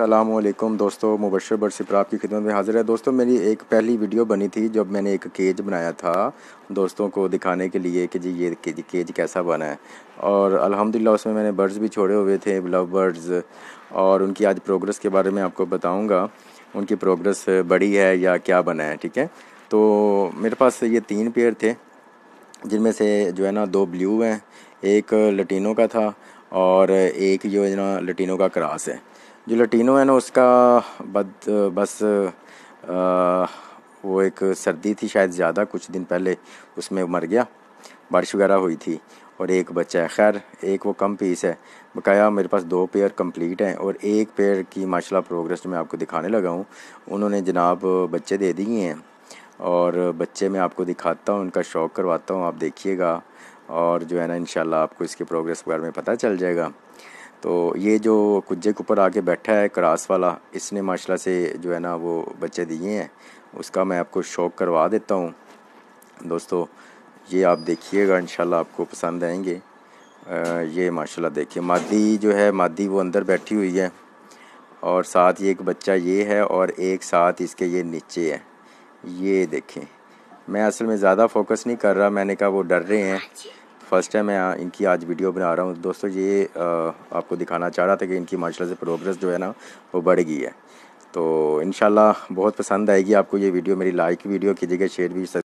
अल्लाम दोस्तों मुबशर बरसिप्रा आपकी खिदमत में हाज़िर है दोस्तों मेरी एक पहली वीडियो बनी थी जब मैंने एक केज बनाया था दोस्तों को दिखाने के लिए कि जी ये केज, केज कैसा बना है और अल्हम्दुलिल्लाह उसमें मैंने बर्ड्स भी छोड़े हुए थे लव बर्ड्स और उनकी आज प्रोग्रेस के बारे में आपको बताऊँगा उनकी प्रोग्रेस बड़ी है या क्या बना है ठीक है तो मेरे पास ये तीन पेयर थे जिनमें से जो है ना दो ब्लू हैं एक लटिनो का था और एक जो है ना लटिनो का क्रास है जो लटीनो है ना उसका बद बस आ, वो एक सर्दी थी शायद ज़्यादा कुछ दिन पहले उसमें मर गया बारिश वगैरह हुई थी और एक बच्चा है खैर एक वो कम पीस है बकाया मेरे पास दो पेयर कंप्लीट हैं और एक पेयर की माशाल्लाह प्रोग्रेस मैं आपको दिखाने लगा हूँ उन्होंने जनाब बच्चे दे दिए हैं और बच्चे मैं आपको दिखाता हूँ उनका शौक करवाता हूँ आप देखिएगा और जो है ना इन आपको इसके प्रोग्रेस के बारे में पता चल जाएगा तो ये जो कुज्जे के ऊपर आके बैठा है क्रास वाला इसने माशाल्लाह से जो है ना वो बच्चे दिए हैं उसका मैं आपको शौक करवा देता हूँ दोस्तों ये आप देखिएगा इन आपको पसंद आएंगे ये माशाल्लाह देखिए मादी जो है मादी वो अंदर बैठी हुई है और साथ ये एक बच्चा ये है और एक साथ इसके ये नीचे है ये देखें मैं असल में ज़्यादा फोकस नहीं कर रहा मैंने कहा वो डर रहे हैं हाँ फ़र्स्ट टाइम मैं इनकी आज वीडियो बना रहा हूँ दोस्तों ये आपको दिखाना चाह रहा था कि इनकी माशाल्लाह से प्रोग्रेस जो है ना वो बढ़ गई है तो इन बहुत पसंद आएगी आपको ये वीडियो मेरी लाइक वीडियो कीजिएगा शेयर भी